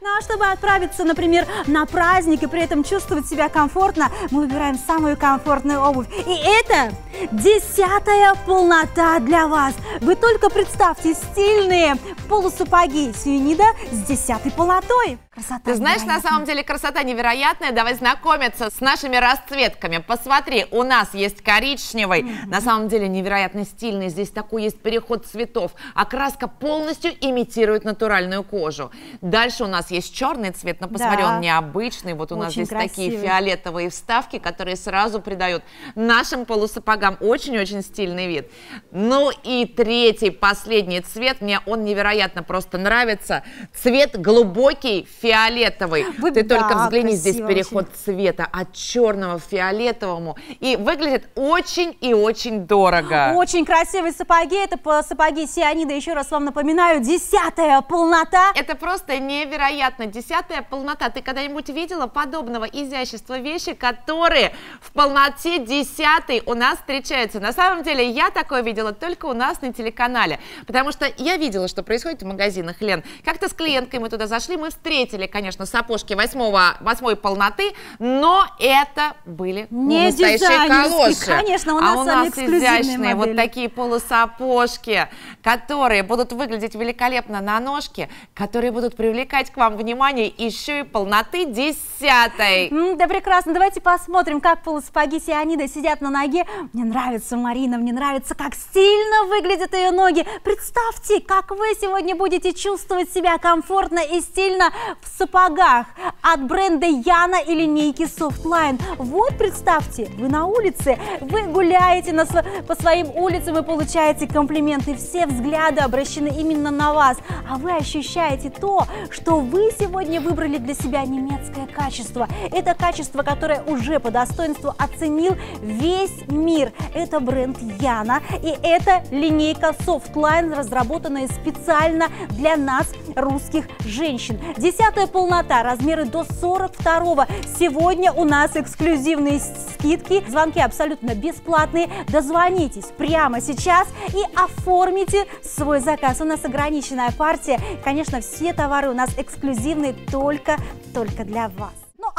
Ну а чтобы отправиться, например, на праздник и при этом чувствовать себя комфортно, мы выбираем самую комфортную обувь. И это десятая полнота для вас. Вы только представьте стильные полусапоги Сюнида с десятой полнотой. Красота Ты знаешь, на самом деле красота невероятная. Давай знакомиться с нашими расцветками. Посмотри, у нас есть коричневый. Mm -hmm. На самом деле невероятно стильный. Здесь такой есть переход цветов. Окраска а полностью имитирует натуральную кожу. Дальше у нас есть черный цвет, но посмотри, да. он необычный. Вот у очень нас здесь красивый. такие фиолетовые вставки, которые сразу придают нашим полусапогам очень-очень стильный вид. Ну и третий, последний цвет. Мне он невероятно просто нравится. Цвет глубокий фиолетовый. Вы, Ты да, только взгляни, красиво, здесь переход очень. цвета от черного к фиолетовому. И выглядит очень и очень дорого. Очень красивые сапоги. Это сапоги сианида. Еще раз вам напоминаю, десятая полнота. Это просто невероятно невероятно. Десятая полнота. Ты когда-нибудь видела подобного изящества вещи, которые в полноте десятой у нас встречаются? На самом деле я такое видела только у нас на телеканале, потому что я видела, что происходит в магазинах, Лен. Как-то с клиенткой мы туда зашли, мы встретили, конечно, сапожки восьмого, восьмой полноты, но это были не настоящие колосы. Конечно, у а нас, а у нас изящные модели. вот такие полусапожки, которые будут выглядеть великолепно на ножке, которые будут привлекать к вам внимание еще и полноты десятой. Да прекрасно, давайте посмотрим, как полусапоги Сианида сидят на ноге. Мне нравится Марина, мне нравится, как стильно выглядят ее ноги. Представьте, как вы сегодня будете чувствовать себя комфортно и стильно в сапогах от бренда Яна и линейки Softline. Вот представьте, вы на улице, вы гуляете на, по своим улицам и получаете комплименты. Все взгляды обращены именно на вас, а вы ощущаете то, что вы сегодня выбрали для себя немецкое качество. Это качество, которое уже по достоинству оценил весь мир. Это бренд Яна и это линейка Softline, разработанная специально для нас русских женщин. Десятая полнота, размеры до 42-го. Сегодня у нас эксклюзивные скидки, звонки абсолютно бесплатные. Дозвонитесь прямо сейчас и оформите свой заказ. У нас ограниченная партия. Конечно, все товары у нас эксклюзивные только, только для вас.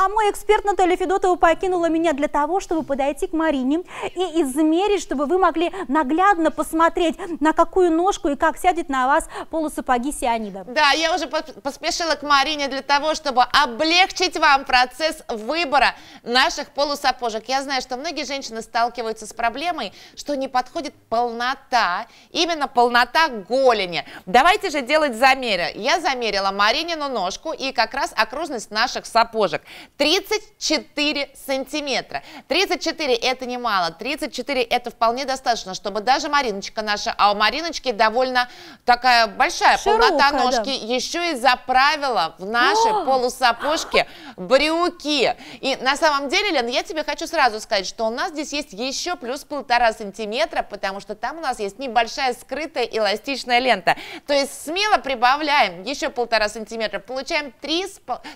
А мой эксперт Наталья Федотова покинула меня для того, чтобы подойти к Марине и измерить, чтобы вы могли наглядно посмотреть, на какую ножку и как сядет на вас полусапоги сианида. Да, я уже поспешила к Марине для того, чтобы облегчить вам процесс выбора наших полусапожек. Я знаю, что многие женщины сталкиваются с проблемой, что не подходит полнота, именно полнота голени. Давайте же делать замеры. Я замерила Маринину ножку и как раз окружность наших сапожек. 34 сантиметра. 34 это немало, 34 это вполне достаточно, чтобы даже Мариночка наша, а у Мариночки довольно такая большая Широкая, полнота ножки, да. еще и заправила в наши О! А! полусапожки брюки. И на самом деле, Лен, я тебе хочу сразу сказать, что у нас здесь есть еще плюс полтора сантиметра, потому что там у нас есть небольшая скрытая эластичная лента. То есть смело прибавляем еще полтора сантиметра, получаем 3,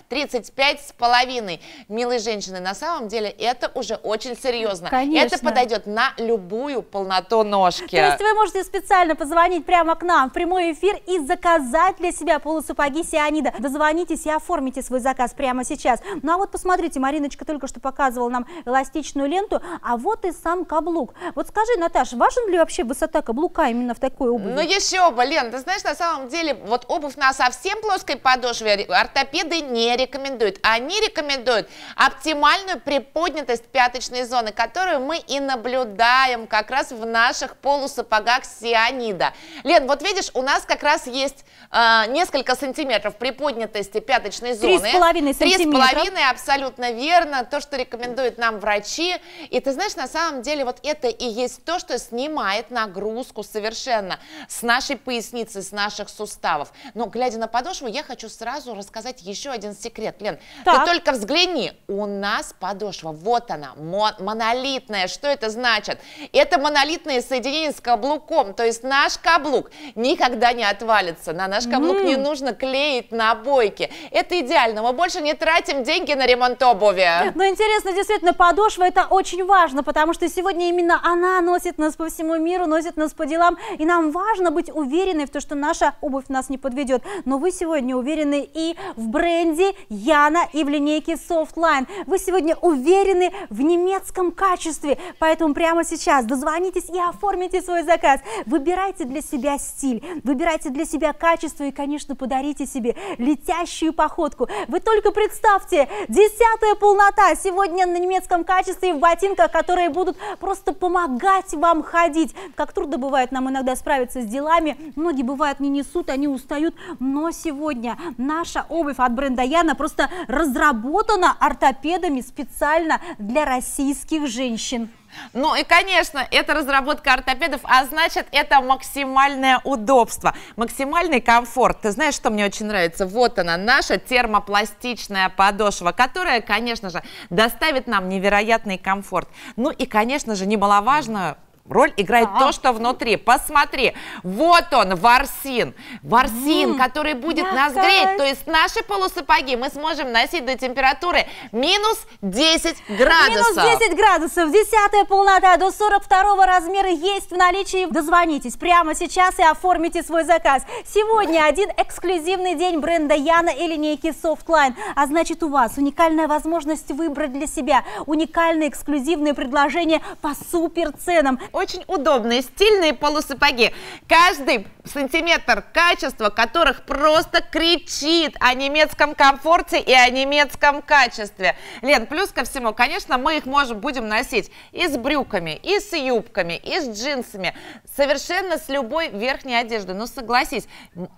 35 с половиной жены, милой женщины, на самом деле это уже очень серьезно. Конечно. Это подойдет на любую полноту ножки. То есть вы можете специально позвонить прямо к нам в прямой эфир и заказать для себя полусапоги Сианида. Дозвонитесь и оформите свой заказ прямо сейчас. Ну а вот посмотрите, Мариночка только что показывала нам эластичную ленту, а вот и сам каблук. Вот скажи, Наташа, важен ли вообще высота каблука именно в такой обуви? Ну еще бы, Лен, ты знаешь, на самом деле вот обувь на совсем плоской подошве ортопеды не рекомендуют. Они рекомендуют рекомендуют оптимальную приподнятость пяточной зоны, которую мы и наблюдаем как раз в наших полусапогах сианида. Лен, вот видишь, у нас как раз есть э, несколько сантиметров приподнятости пяточной зоны. Три с половиной сантиметра. Три с половиной, абсолютно верно, то, что рекомендуют нам врачи. И ты знаешь, на самом деле вот это и есть то, что снимает нагрузку совершенно с нашей поясницы, с наших суставов. Но глядя на подошву, я хочу сразу рассказать еще один секрет. Лен, так. ты только взгляни, у нас подошва, вот она, монолитная. Что это значит? Это монолитное соединение с каблуком, то есть наш каблук никогда не отвалится. На наш каблук не нужно клеить набойки. Это идеально, мы больше не тратим деньги на ремонт обуви. Ну, интересно, действительно, подошва это очень важно, потому что сегодня именно она носит нас по всему миру, носит нас по делам, и нам важно быть уверены в том, что наша обувь нас не подведет. Но вы сегодня уверены и в бренде Яна, и в линейке рубрике Softline. Вы сегодня уверены в немецком качестве, поэтому прямо сейчас дозвонитесь и оформите свой заказ. Выбирайте для себя стиль, выбирайте для себя качество и, конечно, подарите себе летящую походку. Вы только представьте, десятая полнота сегодня на немецком качестве и в ботинках, которые будут просто помогать вам ходить. Как трудно бывает нам иногда справиться с делами, ноги бывают не несут, они устают, но сегодня наша обувь от бренда Яна просто разработана разработана ортопедами специально для российских женщин. Ну и, конечно, это разработка ортопедов, а значит, это максимальное удобство, максимальный комфорт. Ты знаешь, что мне очень нравится? Вот она, наша термопластичная подошва, которая, конечно же, доставит нам невероятный комфорт. Ну и, конечно же, немаловажно Роль играет а -а. то, что внутри. Посмотри, вот он, ворсин. Ворсин, М -м, который будет мякость. нас греть. То есть наши полусапоги мы сможем носить до температуры минус 10 градусов. Минус 10 градусов. Десятая полнота до 42 размера есть в наличии. Дозвонитесь прямо сейчас и оформите свой заказ. Сегодня один эксклюзивный день бренда Яна и линейки Softline. А значит, у вас уникальная возможность выбрать для себя уникальные эксклюзивные предложения по супер ценам очень удобные, стильные полусапоги. Каждый сантиметр качества, которых просто кричит о немецком комфорте и о немецком качестве. Лен, плюс ко всему, конечно, мы их можем, будем носить и с брюками, и с юбками, и с джинсами, совершенно с любой верхней одежды. Но согласись,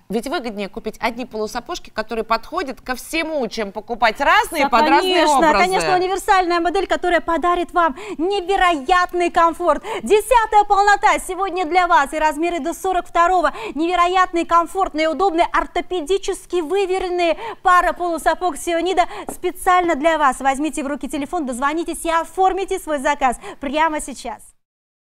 ведь выгоднее купить одни полусапожки, которые подходят ко всему, чем покупать разные да, под конечно, разные образы. Конечно, универсальная модель, которая подарит вам невероятный комфорт. Действительно Десятая полнота сегодня для вас и размеры до 42-го. Невероятные, комфортные, удобные, ортопедически выверенные пара полусапог Сионида специально для вас. Возьмите в руки телефон, дозвонитесь и оформите свой заказ прямо сейчас.